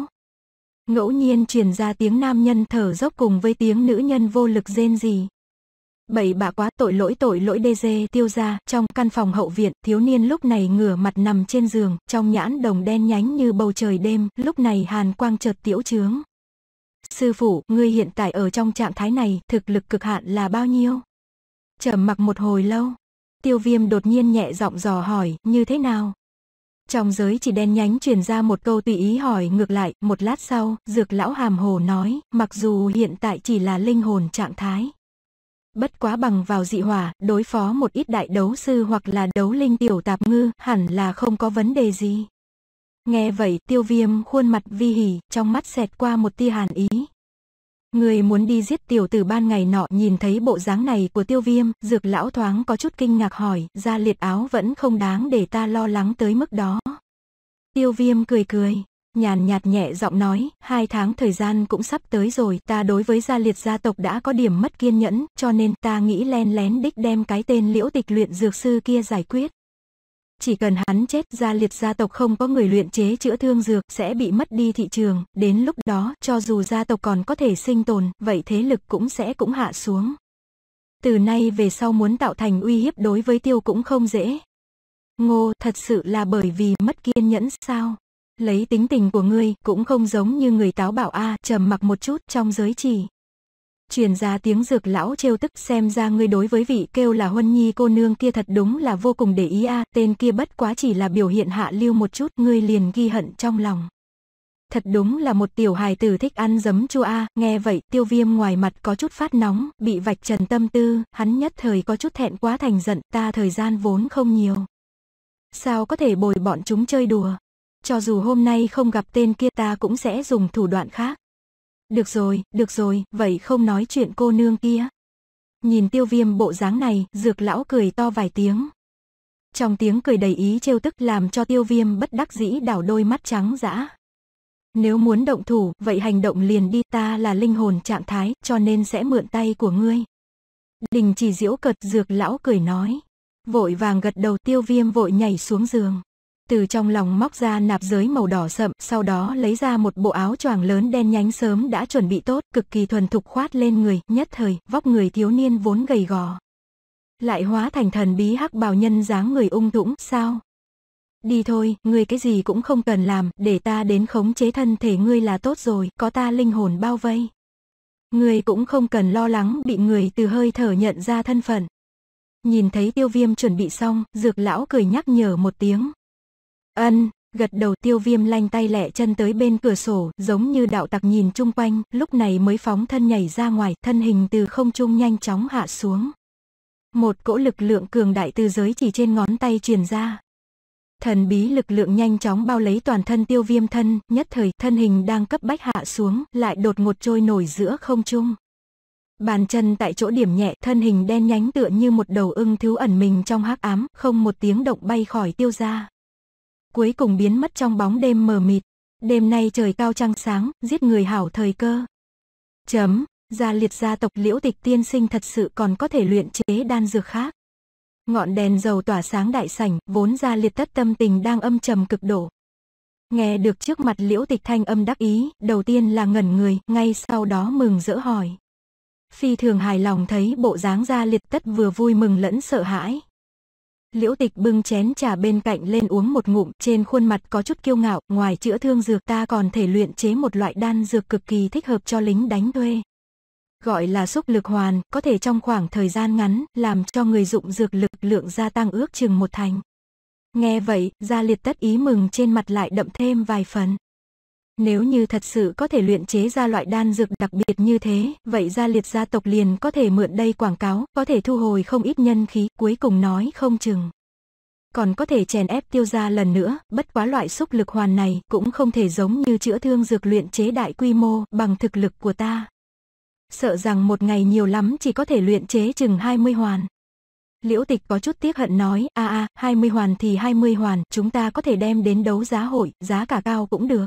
Ngẫu nhiên truyền ra tiếng nam nhân thở dốc cùng với tiếng nữ nhân vô lực rên rỉ. Bậy bạ quá tội lỗi tội lỗi đê dê tiêu ra trong căn phòng hậu viện thiếu niên lúc này ngửa mặt nằm trên giường trong nhãn đồng đen nhánh như bầu trời đêm lúc này hàn quang chợt tiễu trướng. Sư phụ, ngươi hiện tại ở trong trạng thái này thực lực cực hạn là bao nhiêu? Trầm mặc một hồi lâu. Tiêu viêm đột nhiên nhẹ giọng dò hỏi như thế nào trong giới chỉ đen nhánh truyền ra một câu tùy ý hỏi ngược lại, một lát sau, dược lão hàm hồ nói, mặc dù hiện tại chỉ là linh hồn trạng thái. Bất quá bằng vào dị hỏa, đối phó một ít đại đấu sư hoặc là đấu linh tiểu tạp ngư, hẳn là không có vấn đề gì. Nghe vậy tiêu viêm khuôn mặt vi hỉ, trong mắt xẹt qua một tia hàn ý. Người muốn đi giết tiểu tử ban ngày nọ nhìn thấy bộ dáng này của tiêu viêm, dược lão thoáng có chút kinh ngạc hỏi, ra liệt áo vẫn không đáng để ta lo lắng tới mức đó. Tiêu viêm cười cười, nhàn nhạt nhẹ giọng nói, hai tháng thời gian cũng sắp tới rồi, ta đối với gia liệt gia tộc đã có điểm mất kiên nhẫn, cho nên ta nghĩ len lén đích đem cái tên liễu tịch luyện dược sư kia giải quyết chỉ cần hắn chết ra liệt gia tộc không có người luyện chế chữa thương dược sẽ bị mất đi thị trường, đến lúc đó cho dù gia tộc còn có thể sinh tồn, vậy thế lực cũng sẽ cũng hạ xuống. Từ nay về sau muốn tạo thành uy hiếp đối với tiêu cũng không dễ. Ngô, thật sự là bởi vì mất kiên nhẫn sao? Lấy tính tình của ngươi cũng không giống như người táo bảo a, trầm mặc một chút trong giới chỉ truyền ra tiếng dược lão trêu tức xem ra ngươi đối với vị kêu là huân nhi cô nương kia thật đúng là vô cùng để ý a tên kia bất quá chỉ là biểu hiện hạ lưu một chút ngươi liền ghi hận trong lòng thật đúng là một tiểu hài tử thích ăn giấm chua a nghe vậy tiêu viêm ngoài mặt có chút phát nóng bị vạch trần tâm tư hắn nhất thời có chút thẹn quá thành giận ta thời gian vốn không nhiều sao có thể bồi bọn chúng chơi đùa cho dù hôm nay không gặp tên kia ta cũng sẽ dùng thủ đoạn khác được rồi, được rồi, vậy không nói chuyện cô nương kia. Nhìn tiêu viêm bộ dáng này, dược lão cười to vài tiếng. Trong tiếng cười đầy ý trêu tức làm cho tiêu viêm bất đắc dĩ đảo đôi mắt trắng dã. Nếu muốn động thủ, vậy hành động liền đi ta là linh hồn trạng thái, cho nên sẽ mượn tay của ngươi. Đình chỉ diễu cật dược lão cười nói. Vội vàng gật đầu tiêu viêm vội nhảy xuống giường từ trong lòng móc ra nạp giới màu đỏ sậm, sau đó lấy ra một bộ áo choàng lớn đen nhánh sớm đã chuẩn bị tốt, cực kỳ thuần thục khoát lên người, nhất thời, vóc người thiếu niên vốn gầy gò. Lại hóa thành thần bí hắc bào nhân dáng người ung thũng, sao? Đi thôi, ngươi cái gì cũng không cần làm, để ta đến khống chế thân thể ngươi là tốt rồi, có ta linh hồn bao vây. Ngươi cũng không cần lo lắng bị người từ hơi thở nhận ra thân phận. Nhìn thấy tiêu viêm chuẩn bị xong, dược lão cười nhắc nhở một tiếng, Ân, gật đầu tiêu viêm lanh tay lẹ chân tới bên cửa sổ, giống như đạo tặc nhìn chung quanh, lúc này mới phóng thân nhảy ra ngoài, thân hình từ không trung nhanh chóng hạ xuống. Một cỗ lực lượng cường đại từ giới chỉ trên ngón tay truyền ra. Thần bí lực lượng nhanh chóng bao lấy toàn thân tiêu viêm thân, nhất thời thân hình đang cấp bách hạ xuống, lại đột ngột trôi nổi giữa không trung. Bàn chân tại chỗ điểm nhẹ, thân hình đen nhánh tựa như một đầu ưng thiếu ẩn mình trong hắc ám, không một tiếng động bay khỏi tiêu ra cuối cùng biến mất trong bóng đêm mờ mịt. Đêm nay trời cao trăng sáng, giết người hảo thời cơ. Chấm, gia liệt gia tộc liễu tịch tiên sinh thật sự còn có thể luyện chế đan dược khác. Ngọn đèn dầu tỏa sáng đại sảnh, vốn gia liệt tất tâm tình đang âm trầm cực độ. Nghe được trước mặt liễu tịch thanh âm đắc ý, đầu tiên là ngẩn người, ngay sau đó mừng rỡ hỏi. Phi thường hài lòng thấy bộ dáng gia liệt tất vừa vui mừng lẫn sợ hãi, Liễu Tịch bưng chén trà bên cạnh lên uống một ngụm, trên khuôn mặt có chút kiêu ngạo, ngoài chữa thương dược ta còn thể luyện chế một loại đan dược cực kỳ thích hợp cho lính đánh thuê. Gọi là xúc lực hoàn, có thể trong khoảng thời gian ngắn, làm cho người dụng dược lực lượng gia tăng ước chừng một thành. Nghe vậy, Gia Liệt tất ý mừng trên mặt lại đậm thêm vài phần. Nếu như thật sự có thể luyện chế ra loại đan dược đặc biệt như thế, vậy gia liệt gia tộc liền có thể mượn đây quảng cáo, có thể thu hồi không ít nhân khí, cuối cùng nói không chừng. Còn có thể chèn ép tiêu gia lần nữa, bất quá loại xúc lực hoàn này cũng không thể giống như chữa thương dược luyện chế đại quy mô bằng thực lực của ta. Sợ rằng một ngày nhiều lắm chỉ có thể luyện chế chừng 20 hoàn. Liễu tịch có chút tiếc hận nói, a a, à, 20 hoàn thì 20 hoàn, chúng ta có thể đem đến đấu giá hội, giá cả cao cũng được.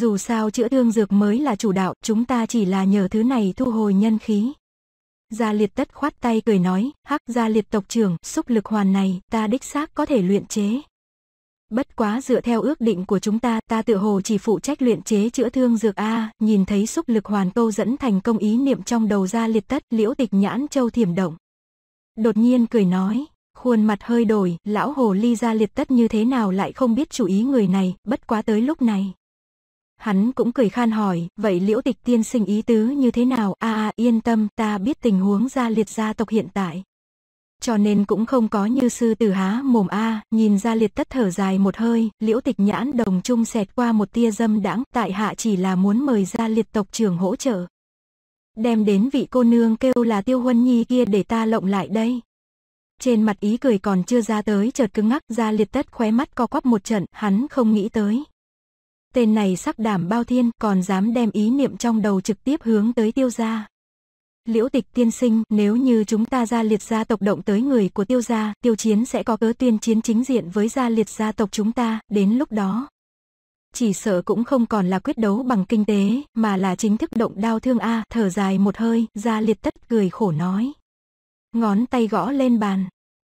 Dù sao chữa thương dược mới là chủ đạo, chúng ta chỉ là nhờ thứ này thu hồi nhân khí. Gia liệt tất khoát tay cười nói, hắc gia liệt tộc trưởng, xúc lực hoàn này, ta đích xác có thể luyện chế. Bất quá dựa theo ước định của chúng ta, ta tự hồ chỉ phụ trách luyện chế chữa thương dược A, nhìn thấy xúc lực hoàn câu dẫn thành công ý niệm trong đầu gia liệt tất, liễu tịch nhãn châu thiểm động. Đột nhiên cười nói, khuôn mặt hơi đổi, lão hồ ly ra liệt tất như thế nào lại không biết chủ ý người này, bất quá tới lúc này. Hắn cũng cười khan hỏi, vậy liễu tịch tiên sinh ý tứ như thế nào? a à, yên tâm, ta biết tình huống gia liệt gia tộc hiện tại. Cho nên cũng không có như sư tử há mồm a, nhìn ra liệt tất thở dài một hơi, liễu tịch nhãn đồng trung xẹt qua một tia dâm đãng, tại hạ chỉ là muốn mời ra liệt tộc trưởng hỗ trợ. Đem đến vị cô nương kêu là tiêu huân nhi kia để ta lộng lại đây. Trên mặt ý cười còn chưa ra tới chợt cứng ngắc ra liệt tất khóe mắt co quắp một trận, hắn không nghĩ tới, tên này sắc đảm bao thiên còn dám đem ý niệm trong đầu trực tiếp hướng tới tiêu gia. Liễu tịch tiên sinh, nếu như chúng ta ra liệt gia tộc động tới người của tiêu gia, tiêu chiến sẽ có cớ tuyên chiến chính diện với gia liệt gia tộc chúng ta, đến lúc đó. Chỉ sợ cũng không còn là quyết đấu bằng kinh tế, mà là chính thức động đao thương A, thở dài một hơi, gia liệt tất cười khổ nói. Ngón tay gõ lên bàn,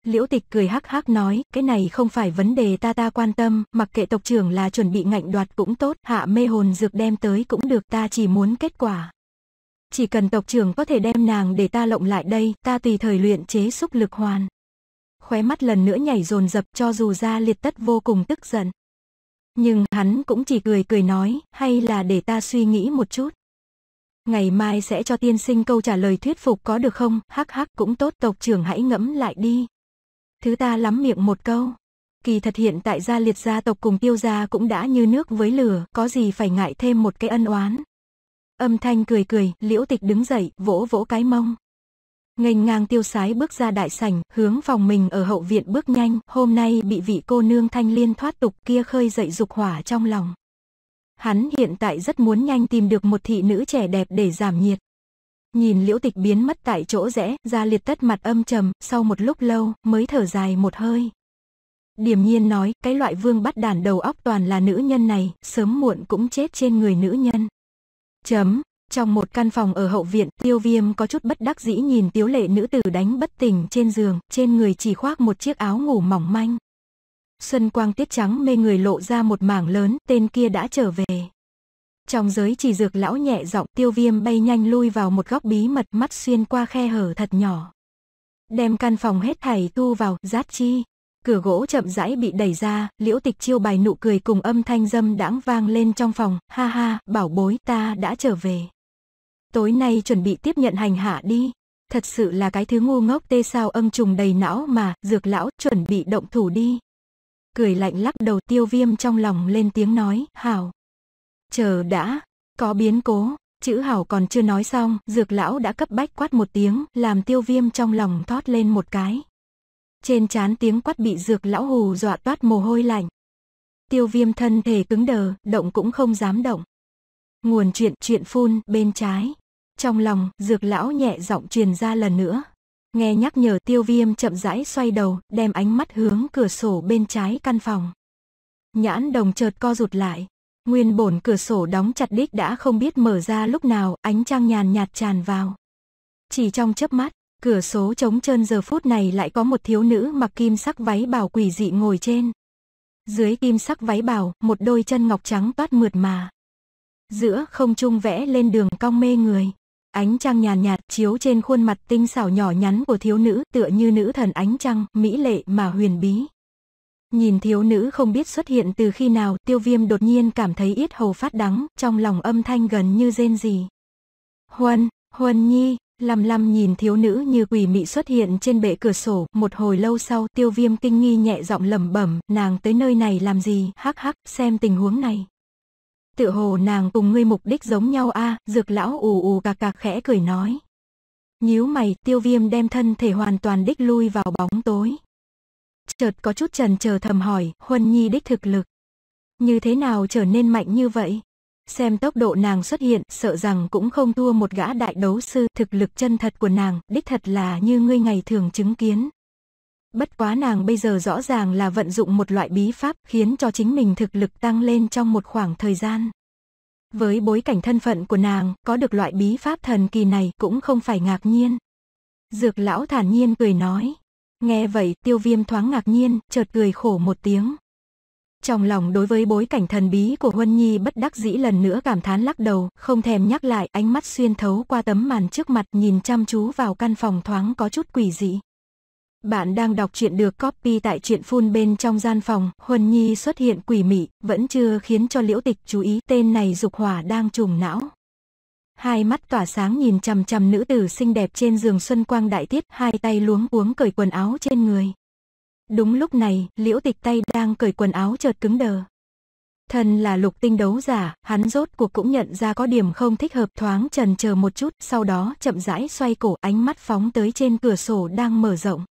Liễu Tịch cười hắc hắc nói, cái này không phải vấn đề ta ta quan tâm, mặc kệ tộc trưởng là chuẩn bị ngạnh đoạt cũng tốt, hạ mê hồn dược đem tới cũng được, ta chỉ muốn kết quả. Chỉ cần tộc trưởng có thể đem nàng để ta lộng lại đây, ta tùy thời luyện chế xúc lực hoàn. Khóe mắt lần nữa nhảy dồn dập cho dù ra liệt tất vô cùng tức giận. Nhưng hắn cũng chỉ cười cười nói, hay là để ta suy nghĩ một chút. Ngày mai sẽ cho tiên sinh câu trả lời thuyết phục có được không, hắc hắc cũng tốt tộc trưởng hãy ngẫm lại đi thứ ta lắm miệng một câu. Kỳ thật hiện tại gia liệt gia tộc cùng tiêu gia cũng đã như nước với lửa, có gì phải ngại thêm một cái ân oán. Âm thanh cười cười, liễu tịch đứng dậy, vỗ vỗ cái mông. Ngành ngang tiêu sái bước ra đại sảnh, hướng phòng mình ở hậu viện bước nhanh, hôm nay bị vị cô nương thanh liên thoát tục kia khơi dậy dục hỏa trong lòng. Hắn hiện tại rất muốn nhanh tìm được một thị nữ trẻ đẹp để giảm nhiệt. Nhìn liễu tịch biến mất tại chỗ rẽ, ra liệt tất mặt âm trầm, sau một lúc lâu, mới thở dài một hơi. Điểm nhiên nói, cái loại vương bắt đàn đầu óc toàn là nữ nhân này, sớm muộn cũng chết trên người nữ nhân. Chấm. Trong một căn phòng ở hậu viện, tiêu viêm có chút bất đắc dĩ nhìn tiếu lệ nữ tử đánh bất tỉnh trên giường, trên người chỉ khoác một chiếc áo ngủ mỏng manh. Xuân quang tiết trắng mê người lộ ra một mảng lớn, tên kia đã trở về. Trong giới chỉ dược lão nhẹ giọng tiêu viêm bay nhanh lui vào một góc bí mật mắt xuyên qua khe hở thật nhỏ. Đem căn phòng hết thảy tu vào, giát chi. Cửa gỗ chậm rãi bị đẩy ra, liễu tịch chiêu bài nụ cười cùng âm thanh dâm đãng vang lên trong phòng, ha ha, bảo bối ta đã trở về. Tối nay chuẩn bị tiếp nhận hành hạ đi. Thật sự là cái thứ ngu ngốc tê sao âm trùng đầy não mà, dược lão, chuẩn bị động thủ đi. Cười lạnh lắc đầu tiêu viêm trong lòng lên tiếng nói, hảo. Chờ đã, có biến cố, chữ hảo còn chưa nói xong, dược lão đã cấp bách quát một tiếng, làm tiêu viêm trong lòng thoát lên một cái. Trên chán tiếng quát bị dược lão hù dọa toát mồ hôi lạnh. Tiêu viêm thân thể cứng đờ, động cũng không dám động. Nguồn chuyện chuyện phun bên trái. Trong lòng, dược lão nhẹ giọng truyền ra lần nữa. Nghe nhắc nhở tiêu viêm chậm rãi xoay đầu, đem ánh mắt hướng cửa sổ bên trái căn phòng. Nhãn đồng chợt co rụt lại, Nguyên bổn cửa sổ đóng chặt đít đã không biết mở ra lúc nào, ánh trăng nhàn nhạt tràn vào. Chỉ trong chớp mắt, cửa số trống trơn giờ phút này lại có một thiếu nữ mặc kim sắc váy bào quỷ dị ngồi trên. Dưới kim sắc váy bào, một đôi chân ngọc trắng toát mượt mà. Giữa không trung vẽ lên đường cong mê người. Ánh trăng nhàn nhạt chiếu trên khuôn mặt tinh xảo nhỏ nhắn của thiếu nữ tựa như nữ thần ánh trăng, mỹ lệ mà huyền bí. Nhìn thiếu nữ không biết xuất hiện từ khi nào, tiêu viêm đột nhiên cảm thấy yết hầu phát đắng, trong lòng âm thanh gần như rên gì. Huân, Huân Nhi, lầm lầm nhìn thiếu nữ như quỷ mị xuất hiện trên bệ cửa sổ, một hồi lâu sau tiêu viêm kinh nghi nhẹ giọng lẩm bẩm, nàng tới nơi này làm gì, hắc hắc, xem tình huống này. Tự hồ nàng cùng ngươi mục đích giống nhau a dược lão ù ù cạc cạc khẽ cười nói. Nhíu mày, tiêu viêm đem thân thể hoàn toàn đích lui vào bóng tối chợt có chút trần chờ thầm hỏi, Huân Nhi đích thực lực. Như thế nào trở nên mạnh như vậy? Xem tốc độ nàng xuất hiện, sợ rằng cũng không thua một gã đại đấu sư, thực lực chân thật của nàng, đích thật là như ngươi ngày thường chứng kiến. Bất quá nàng bây giờ rõ ràng là vận dụng một loại bí pháp khiến cho chính mình thực lực tăng lên trong một khoảng thời gian. Với bối cảnh thân phận của nàng, có được loại bí pháp thần kỳ này cũng không phải ngạc nhiên. Dược lão thản nhiên cười nói, Nghe vậy tiêu viêm thoáng ngạc nhiên, chợt cười khổ một tiếng. Trong lòng đối với bối cảnh thần bí của Huân Nhi bất đắc dĩ lần nữa cảm thán lắc đầu, không thèm nhắc lại, ánh mắt xuyên thấu qua tấm màn trước mặt nhìn chăm chú vào căn phòng thoáng có chút quỷ dị. Bạn đang đọc truyện được copy tại truyện full bên trong gian phòng, Huân Nhi xuất hiện quỷ mị, vẫn chưa khiến cho liễu tịch chú ý tên này dục hỏa đang trùng não, hai mắt tỏa sáng nhìn chằm chằm nữ tử xinh đẹp trên giường xuân quang đại tiết, hai tay luống cuống cởi quần áo trên người. Đúng lúc này, liễu tịch tay đang cởi quần áo chợt cứng đờ. thân là lục tinh đấu giả, hắn rốt cuộc cũng nhận ra có điểm không thích hợp thoáng trần chờ một chút, sau đó chậm rãi xoay cổ ánh mắt phóng tới trên cửa sổ đang mở rộng.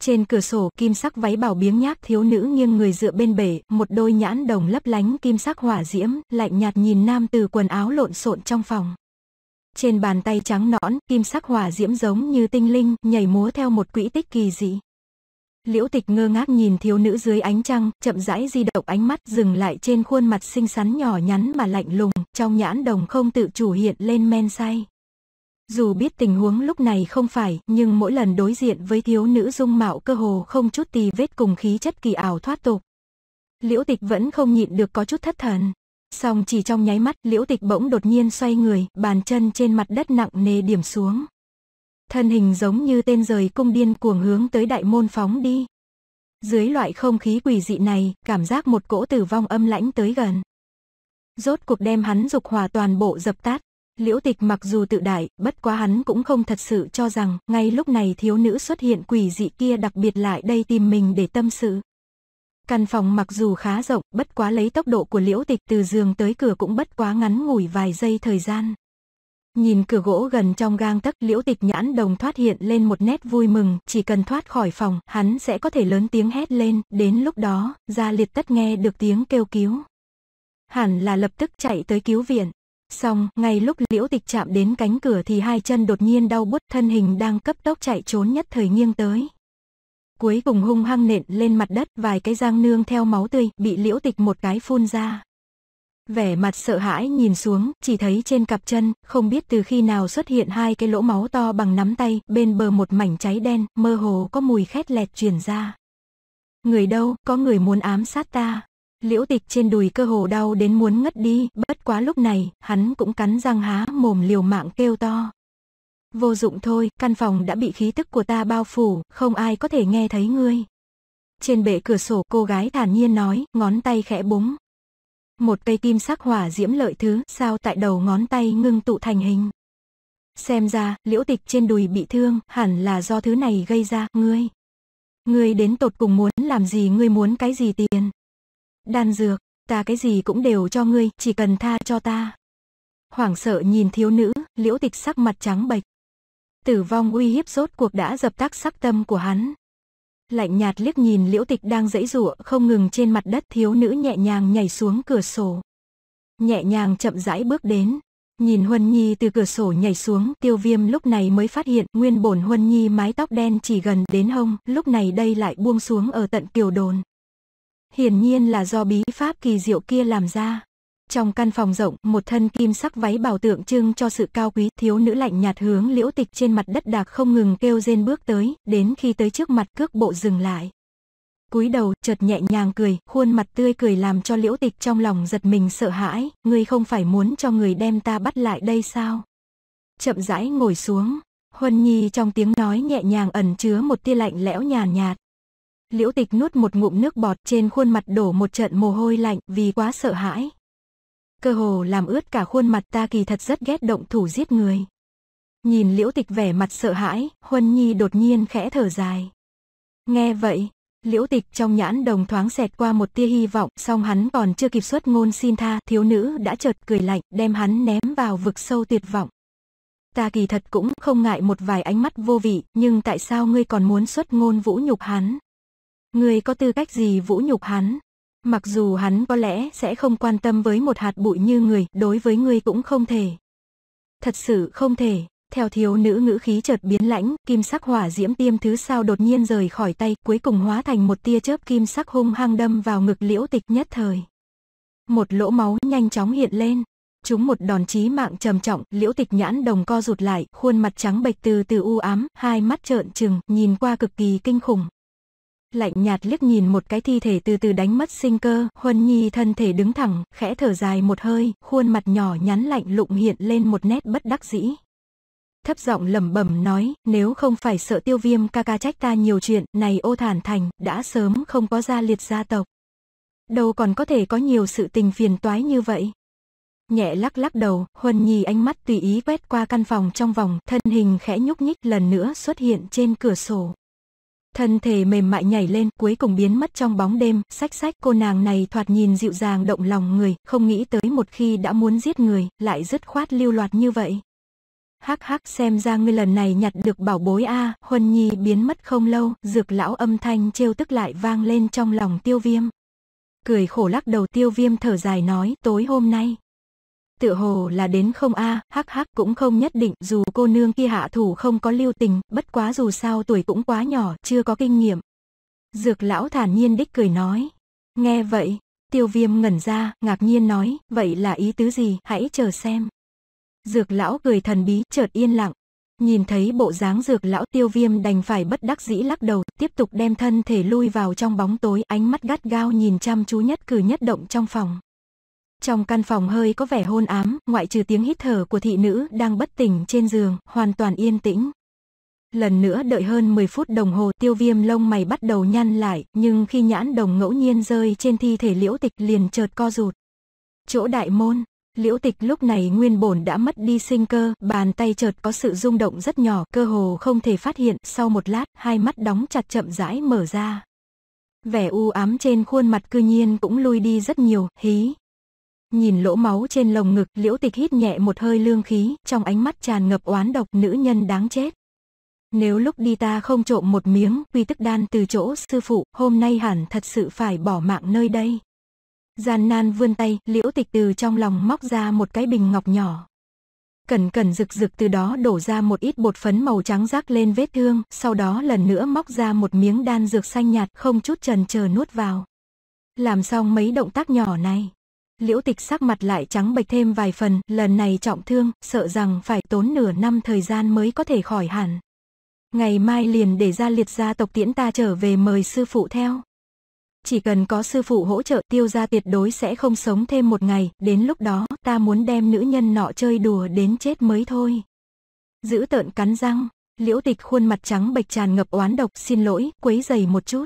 Trên cửa sổ kim sắc váy bảo biếng nhác thiếu nữ nghiêng người dựa bên bể, một đôi nhãn đồng lấp lánh kim sắc hỏa diễm, lạnh nhạt nhìn nam từ quần áo lộn xộn trong phòng trên bàn tay trắng nõn, kim sắc hỏa diễm giống như tinh linh, nhảy múa theo một quỹ tích kỳ dị. Liễu tịch ngơ ngác nhìn thiếu nữ dưới ánh trăng, chậm rãi di động ánh mắt dừng lại trên khuôn mặt xinh xắn nhỏ nhắn mà lạnh lùng, trong nhãn đồng không tự chủ hiện lên men say. Dù biết tình huống lúc này không phải, nhưng mỗi lần đối diện với thiếu nữ dung mạo cơ hồ không chút tì vết cùng khí chất kỳ ảo thoát tục. Liễu tịch vẫn không nhịn được có chút thất thần. Xong chỉ trong nháy mắt liễu tịch bỗng đột nhiên xoay người, bàn chân trên mặt đất nặng nề điểm xuống. Thân hình giống như tên rời cung điên cuồng hướng tới đại môn phóng đi. Dưới loại không khí quỷ dị này, cảm giác một cỗ tử vong âm lãnh tới gần. Rốt cuộc đem hắn dục hòa toàn bộ dập tắt. Liễu tịch mặc dù tự đại, bất quá hắn cũng không thật sự cho rằng, ngay lúc này thiếu nữ xuất hiện quỷ dị kia đặc biệt lại đây tìm mình để tâm sự. Căn phòng mặc dù khá rộng, bất quá lấy tốc độ của liễu tịch từ giường tới cửa cũng bất quá ngắn ngủi vài giây thời gian. Nhìn cửa gỗ gần trong gang tấc liễu tịch nhãn đồng thoát hiện lên một nét vui mừng, chỉ cần thoát khỏi phòng, hắn sẽ có thể lớn tiếng hét lên, đến lúc đó, gia liệt tất nghe được tiếng kêu cứu. Hẳn là lập tức chạy tới cứu viện. Xong, ngay lúc liễu tịch chạm đến cánh cửa thì hai chân đột nhiên đau bút thân hình đang cấp tốc chạy trốn nhất thời nghiêng tới cuối cùng hung hăng nện lên mặt đất vài cái giang nương theo máu tươi bị liễu tịch một cái phun ra. Vẻ mặt sợ hãi nhìn xuống, chỉ thấy trên cặp chân, không biết từ khi nào xuất hiện hai cái lỗ máu to bằng nắm tay, bên bờ một mảnh cháy đen, mơ hồ có mùi khét lẹt truyền ra. Người đâu, có người muốn ám sát ta. Liễu tịch trên đùi cơ hồ đau đến muốn ngất đi, bất quá lúc này, hắn cũng cắn răng há mồm liều mạng kêu to. Vô dụng thôi, căn phòng đã bị khí tức của ta bao phủ, không ai có thể nghe thấy ngươi. Trên bệ cửa sổ cô gái thản nhiên nói, ngón tay khẽ búng. Một cây kim sắc hỏa diễm lợi thứ sao tại đầu ngón tay ngưng tụ thành hình. Xem ra, liễu tịch trên đùi bị thương, hẳn là do thứ này gây ra, ngươi. Ngươi đến tột cùng muốn làm gì ngươi muốn cái gì tiền. Đan dược, ta cái gì cũng đều cho ngươi, chỉ cần tha cho ta. Hoảng sợ nhìn thiếu nữ, liễu tịch sắc mặt trắng bệch. Tử vong uy hiếp rốt cuộc đã dập tắt sắc tâm của hắn. Lạnh nhạt liếc nhìn liễu tịch đang dãy rụa không ngừng trên mặt đất thiếu nữ nhẹ nhàng nhảy xuống cửa sổ. Nhẹ nhàng chậm rãi bước đến. Nhìn Huân Nhi từ cửa sổ nhảy xuống, tiêu viêm lúc này mới phát hiện nguyên bổn Huân Nhi mái tóc đen chỉ gần đến hông, lúc này đây lại buông xuống ở tận kiều đồn. Hiển nhiên là do bí pháp kỳ diệu kia làm ra. Trong căn phòng rộng, một thân kim sắc váy bảo tượng trưng cho sự cao quý, thiếu nữ lạnh nhạt hướng liễu tịch trên mặt đất đạc không ngừng kêu rên bước tới, đến khi tới trước mặt cước bộ dừng lại. cúi đầu, chợt nhẹ nhàng cười, khuôn mặt tươi cười làm cho liễu tịch trong lòng giật mình sợ hãi, ngươi không phải muốn cho người đem ta bắt lại đây sao? Chậm rãi ngồi xuống, Huân Nhi trong tiếng nói nhẹ nhàng ẩn chứa một tia lạnh lẽo nhàn nhạt, nhạt. Liễu tịch nuốt một ngụm nước bọt trên khuôn mặt đổ một trận mồ hôi lạnh vì quá sợ hãi, cơ hồ làm ướt cả khuôn mặt ta kỳ thật rất ghét động thủ giết người. Nhìn liễu tịch vẻ mặt sợ hãi, Huân Nhi đột nhiên khẽ thở dài. Nghe vậy, liễu tịch trong nhãn đồng thoáng xẹt qua một tia hy vọng, song hắn còn chưa kịp xuất ngôn xin tha, thiếu nữ đã chợt cười lạnh, đem hắn ném vào vực sâu tuyệt vọng. Ta kỳ thật cũng không ngại một vài ánh mắt vô vị, nhưng tại sao ngươi còn muốn xuất ngôn vũ nhục hắn? Ngươi có tư cách gì vũ nhục hắn? Mặc dù hắn có lẽ sẽ không quan tâm với một hạt bụi như người, đối với ngươi cũng không thể. Thật sự không thể, theo thiếu nữ ngữ khí chợt biến lãnh, kim sắc hỏa diễm tiêm thứ sao đột nhiên rời khỏi tay, cuối cùng hóa thành một tia chớp kim sắc hung hăng đâm vào ngực liễu tịch nhất thời. Một lỗ máu nhanh chóng hiện lên, chúng một đòn chí mạng trầm trọng, liễu tịch nhãn đồng co rụt lại, khuôn mặt trắng bệch từ từ u ám, hai mắt trợn trừng, nhìn qua cực kỳ kinh khủng, lạnh nhạt liếc nhìn một cái thi thể từ từ đánh mất sinh cơ, Huân Nhi thân thể đứng thẳng, khẽ thở dài một hơi, khuôn mặt nhỏ nhắn lạnh lụng hiện lên một nét bất đắc dĩ. Thấp giọng lẩm bẩm nói, nếu không phải sợ tiêu viêm ca ca trách ta nhiều chuyện, này ô thản thành, đã sớm không có gia liệt gia tộc. Đâu còn có thể có nhiều sự tình phiền toái như vậy. Nhẹ lắc lắc đầu, Huân Nhi ánh mắt tùy ý quét qua căn phòng trong vòng, thân hình khẽ nhúc nhích lần nữa xuất hiện trên cửa sổ. Thân thể mềm mại nhảy lên cuối cùng biến mất trong bóng đêm, sách sách cô nàng này thoạt nhìn dịu dàng động lòng người, không nghĩ tới một khi đã muốn giết người, lại dứt khoát lưu loạt như vậy. Hắc hắc xem ra ngươi lần này nhặt được bảo bối a, Huân Nhi biến mất không lâu, dược lão âm thanh trêu tức lại vang lên trong lòng tiêu viêm. Cười khổ lắc đầu tiêu viêm thở dài nói tối hôm nay, tựa hồ là đến không a hắc hắc cũng không nhất định dù cô nương kia hạ thủ không có lưu tình bất quá dù sao tuổi cũng quá nhỏ chưa có kinh nghiệm dược lão thản nhiên đích cười nói nghe vậy tiêu viêm ngẩn ra ngạc nhiên nói vậy là ý tứ gì hãy chờ xem dược lão cười thần bí chợt yên lặng nhìn thấy bộ dáng dược lão tiêu viêm đành phải bất đắc dĩ lắc đầu tiếp tục đem thân thể lui vào trong bóng tối ánh mắt gắt gao nhìn chăm chú nhất cử nhất động trong phòng trong căn phòng hơi có vẻ hôn ám, ngoại trừ tiếng hít thở của thị nữ đang bất tỉnh trên giường, hoàn toàn yên tĩnh. Lần nữa đợi hơn 10 phút đồng hồ tiêu viêm lông mày bắt đầu nhăn lại, nhưng khi nhãn đồng ngẫu nhiên rơi trên thi thể liễu tịch liền chợt co rụt. Chỗ đại môn, liễu tịch lúc này nguyên bổn đã mất đi sinh cơ, bàn tay chợt có sự rung động rất nhỏ, cơ hồ không thể phát hiện, sau một lát, hai mắt đóng chặt chậm rãi mở ra. Vẻ u ám trên khuôn mặt cư nhiên cũng lui đi rất nhiều, hí, Nhìn lỗ máu trên lồng ngực liễu tịch hít nhẹ một hơi lương khí, trong ánh mắt tràn ngập oán độc nữ nhân đáng chết. Nếu lúc đi ta không trộm một miếng quy tức đan từ chỗ sư phụ, hôm nay hẳn thật sự phải bỏ mạng nơi đây. Gian nan vươn tay, liễu tịch từ trong lòng móc ra một cái bình ngọc nhỏ. Cẩn cẩn rực rực từ đó đổ ra một ít bột phấn màu trắng rác lên vết thương, sau đó lần nữa móc ra một miếng đan dược xanh nhạt không chút trần chờ nuốt vào. Làm xong mấy động tác nhỏ này, liễu tịch sắc mặt lại trắng bệch thêm vài phần, lần này trọng thương, sợ rằng phải tốn nửa năm thời gian mới có thể khỏi hẳn. Ngày mai liền để ra liệt gia tộc tiễn ta trở về mời sư phụ theo. Chỉ cần có sư phụ hỗ trợ tiêu gia tuyệt đối sẽ không sống thêm một ngày, đến lúc đó ta muốn đem nữ nhân nọ chơi đùa đến chết mới thôi. Giữ tợn cắn răng, liễu tịch khuôn mặt trắng bệch tràn ngập oán độc xin lỗi, quấy dày một chút.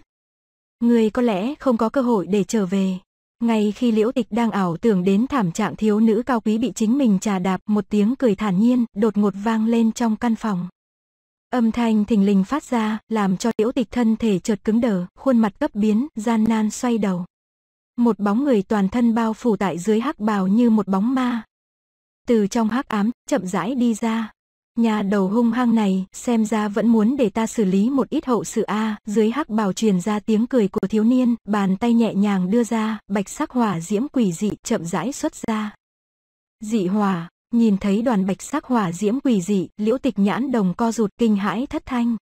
Người có lẽ không có cơ hội để trở về. Ngay khi liễu tịch đang ảo tưởng đến thảm trạng thiếu nữ cao quý bị chính mình trà đạp, một tiếng cười thản nhiên, đột ngột vang lên trong căn phòng. Âm thanh thình lình phát ra, làm cho liễu tịch thân thể chợt cứng đờ, khuôn mặt gấp biến, gian nan xoay đầu. Một bóng người toàn thân bao phủ tại dưới hắc bào như một bóng ma. Từ trong hắc ám, chậm rãi đi ra, Nhà đầu hung hăng này, xem ra vẫn muốn để ta xử lý một ít hậu sự a. dưới hắc bào truyền ra tiếng cười của thiếu niên, bàn tay nhẹ nhàng đưa ra, bạch sắc hỏa diễm quỷ dị chậm rãi xuất ra. Dị hỏa, nhìn thấy đoàn bạch sắc hỏa diễm quỷ dị, liễu tịch nhãn đồng co rụt kinh hãi thất thanh.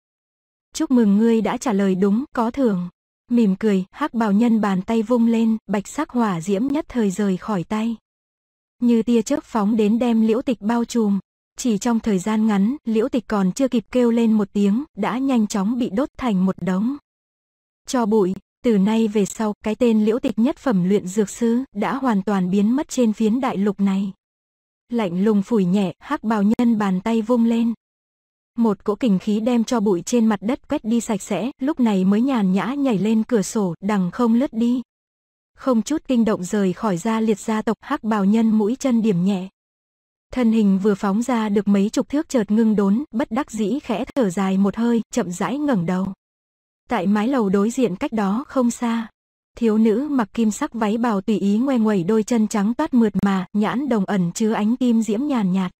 Chúc mừng ngươi đã trả lời đúng, có thưởng. Mỉm cười, hắc bào nhân bàn tay vung lên, bạch sắc hỏa diễm nhất thời rời khỏi tay. Như tia chớp phóng đến đem liễu tịch bao trùm, chỉ trong thời gian ngắn, liễu tịch còn chưa kịp kêu lên một tiếng, đã nhanh chóng bị đốt thành một đống. Cho bụi, từ nay về sau, cái tên liễu tịch nhất phẩm luyện dược sư đã hoàn toàn biến mất trên phiến đại lục này. Lạnh lùng phủi nhẹ, hắc bào nhân bàn tay vung lên. Một cỗ kình khí đem cho bụi trên mặt đất quét đi sạch sẽ, lúc này mới nhàn nhã nhảy lên cửa sổ, đằng không lướt đi. Không chút kinh động rời khỏi ra liệt gia tộc hắc bào nhân mũi chân điểm nhẹ. Thân hình vừa phóng ra được mấy chục thước chợt ngưng đốn, bất đắc dĩ khẽ thở dài một hơi, chậm rãi ngẩng đầu. Tại mái lầu đối diện cách đó không xa, thiếu nữ mặc kim sắc váy bào tùy ý ngoe nguẩy đôi chân trắng toát mượt mà, nhãn đồng ẩn chứa ánh kim diễm nhàn nhạt.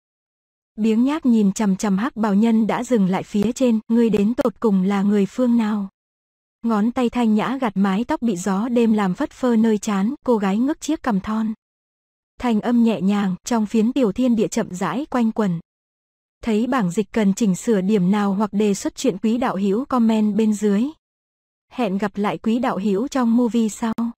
Biếng nhác nhìn chằm chằm hắc bào nhân đã dừng lại phía trên, ngươi đến tột cùng là người phương nào? Ngón tay thanh nhã gạt mái tóc bị gió đêm làm phất phơ nơi chán, cô gái ngước chiếc cầm thon thanh âm nhẹ nhàng trong phiến tiểu thiên địa chậm rãi quanh quần. Thấy bảng dịch cần chỉnh sửa điểm nào hoặc đề xuất chuyện quý đạo hữu comment bên dưới. Hẹn gặp lại quý đạo hữu trong movie sau.